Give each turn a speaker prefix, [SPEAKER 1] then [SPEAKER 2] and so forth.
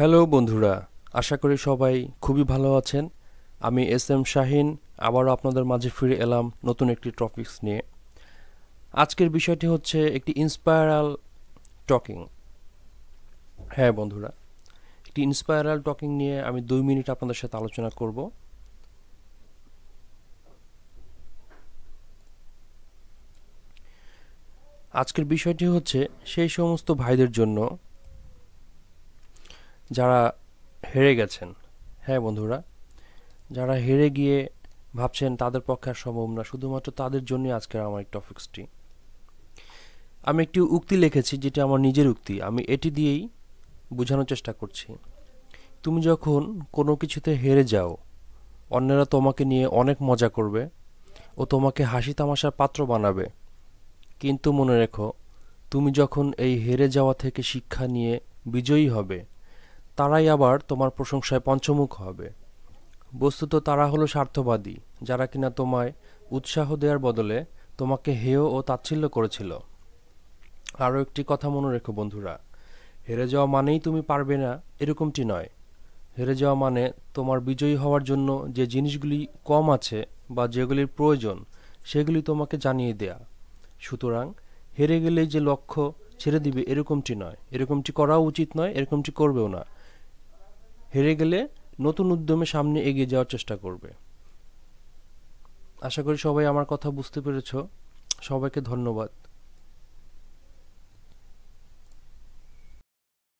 [SPEAKER 1] hello বন্ধুরা আশা করি সবাই খুবই ভালো আছেন আমি এস এম শাহিন আবারও আপনাদের মাঝে ফিরে এলাম নতুন একটি টপিকস নিয়ে আজকের বিষয়টি হচ্ছে একটি ইন্সপায়ারাল টকিং হ্যাঁ বন্ধুরা একটি ইন্সপায়ারাল টকিং নিয়ে আমি দুই মিনিট আপনাদের সাথে আলোচনা করব আজকের বিষয়টি হচ্ছে সেই সমস্ত ভাইদের জন্য যারা হেরে গেছেন হ্যাঁ বন্ধুরা যারা হেরে গিয়ে ভাবছেন তাদের পক্ষে আর সম্ভব না শুধুমাত্র তাদের জন্যই আজকের আমার এই টপিক্সটি আমি একটি উক্তি লিখেছি যেটি আমার নিজের উক্তি আমি এটি দিয়েই বোঝানোর চেষ্টা করছি তুমি যখন কোনো কিছুতে হেরে যাও অন্যেরা তোমাকে নিয়ে অনেক মজা করবে ও তোমাকে হাসি তামাশার পাত্র বানাবে কিন্তু মনে রেখো তুমি যখন এই হেরে যাওয়া থেকে শিক্ষা নিয়ে বিজয়ী হবে তারাই আবার তোমার প্রশংসায় পঞ্চমুখ হবে বস্তুত তারা হলো স্বার্থবাদী যারা কিনা তোমায় উৎসাহ দেওয়ার বদলে তোমাকে হেয় ও তাচ্ছিল্য করেছিল আরও একটি কথা মনে রেখো বন্ধুরা হেরে যাওয়া মানেই তুমি পারবে না এরকমটি নয় হেরে যাওয়া মানে তোমার বিজয়ী হওয়ার জন্য যে জিনিসগুলি কম আছে বা যেগুলির প্রয়োজন সেগুলি তোমাকে জানিয়ে দেয়া সুতরাং হেরে গেলেই যে লক্ষ্য ছেড়ে দিবে এরকমটি নয় এরকমটি করাও উচিত নয় এরকমটি করবেও না হেরে গেলে নতুন উদ্যমে সামনে এগিয়ে যাওয়ার চেষ্টা করবে আশা করি সবাই আমার কথা বুঝতে পেরেছ সবাইকে ধন্যবাদ